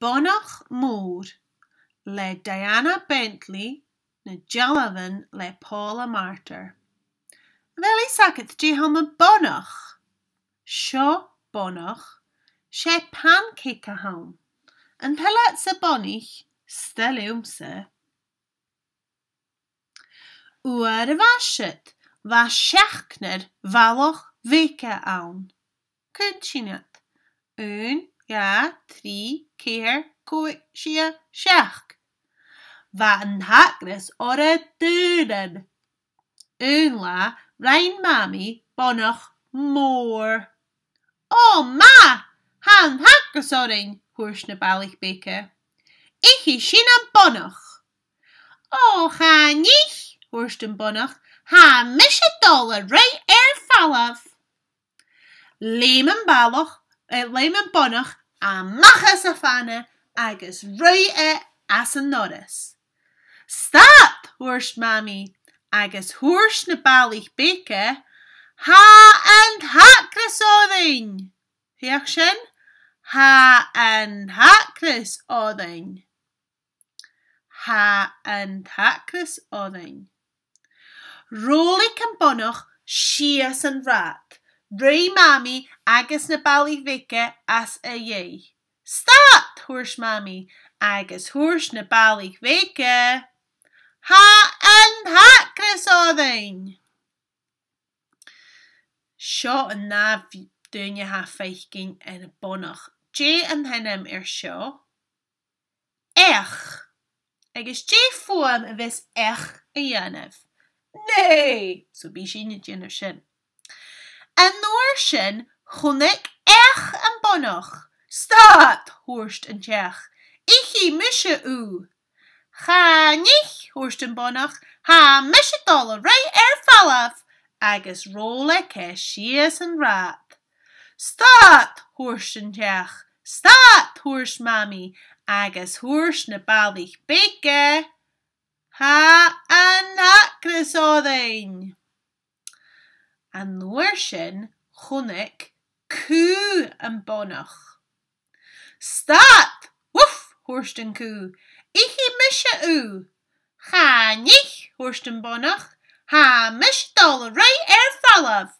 Bonoch Mŵr, le Diana Bentley na Jalavan le Paula Martyr. Fel i sacyth di hom y bonwch. Sio bonoch, Se pancake cica hom. Yn pelat sa bonich, stel se. Wyr y faset, fa siachner faloch feica awn. Cynsinat. Un, Ja, drie keer koosje schaak. Van hakres ore duren. Unla, rein mami, bonach moor. Oh ma, han hakres orin, hoersne balig beke. Ich is een bonach. Oh ga nich, hoersten bonach, ha mische dollar right air fallaf. Lemen balig, i leime bonach a machas a agus roi e as Stop, huirst mammy, agus huirst na balich beke, ha and hacris odin. Hiach Ha and hacris odin. Ha and hacris odin. Rolig and bonoch, sias and rat. Rú mammy agus na bailí bhice as a dhé. Stát thuairs mammy agus thuairs na bailí bhice. Ha an hacras ádain. Seo an ná dúne ha féicin ar na bonach. Dé an henim ar seo. Ech. agus dé fuam a bheits ech a dhéanamh. Nee, so bí sin na déanamh En Noorsen kon ik echt een bonnig. Staat, hoorst een Ik Ich mische u. Ga niet, hoorst en bonnig. Ha mische dollar, right er falaf, Agus rolle cashiers en rat. Staat, hoorst een Tjech. Staat, hoorst mami. Agus hoorst ne balig beke. Ha en nakresodein. an nuair sin chonig cú an bonach. Stát! Woof! hoorst een koe. Ichi misje u. Ga nich, hoorst bonach. Ha mis dol right er fallaf.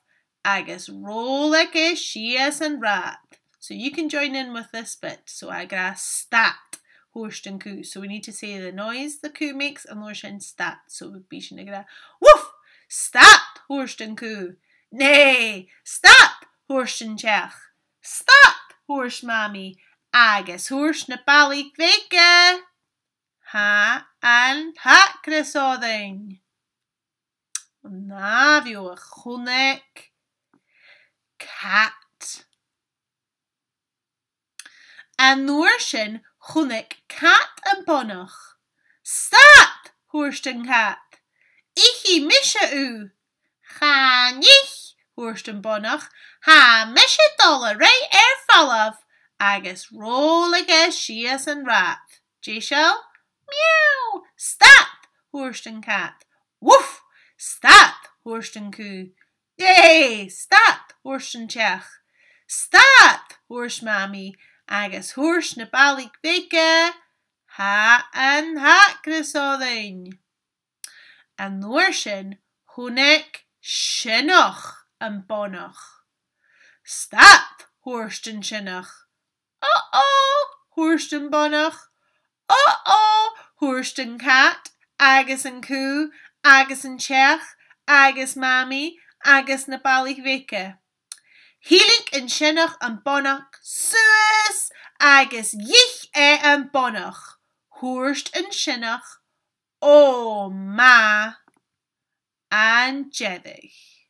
Agus rolik is shias and rat. So you can join in with this bit. So I stat, hoorst and coo. So we need to say the noise the coo makes and lorshin stat. So we would be shinagra. Woof! Stat, hoorst and coo. Nay, stop, Horschenchach. Stop, Horsch Mommy. guess Horsch Nepali Kveka. Ha an hakresoding. Navio Chunek. Cat. An Norshin Chunek Cat and Bonoch. Stop, Horsten Cat. Ichi mische u. Ga Hurst and Bonach, ha mish a dollar right air er fall agus roll agus sheas and rath. Jishel, meow, Stop, Hurst and cat, woof, Stop, Hurst and coo, yay, Stop, Hurst and chech, Stop, Hurst mammy, agus guess na balik vika, ha and ha grisodin. And Norshin, Hunek, Shinoch and Bonach. Stop, Horst and Shinnach. Uh-oh, Horst and Bonach. Uh-oh, Horst and Cat, agus and Coo, agus and Chech, agus Mammy, agus na Ballyvika. Helik and Shinnach and Bonach, Suis, agus Yich e and Bonach. Horst and Shinnach, oh ma, and Jedich.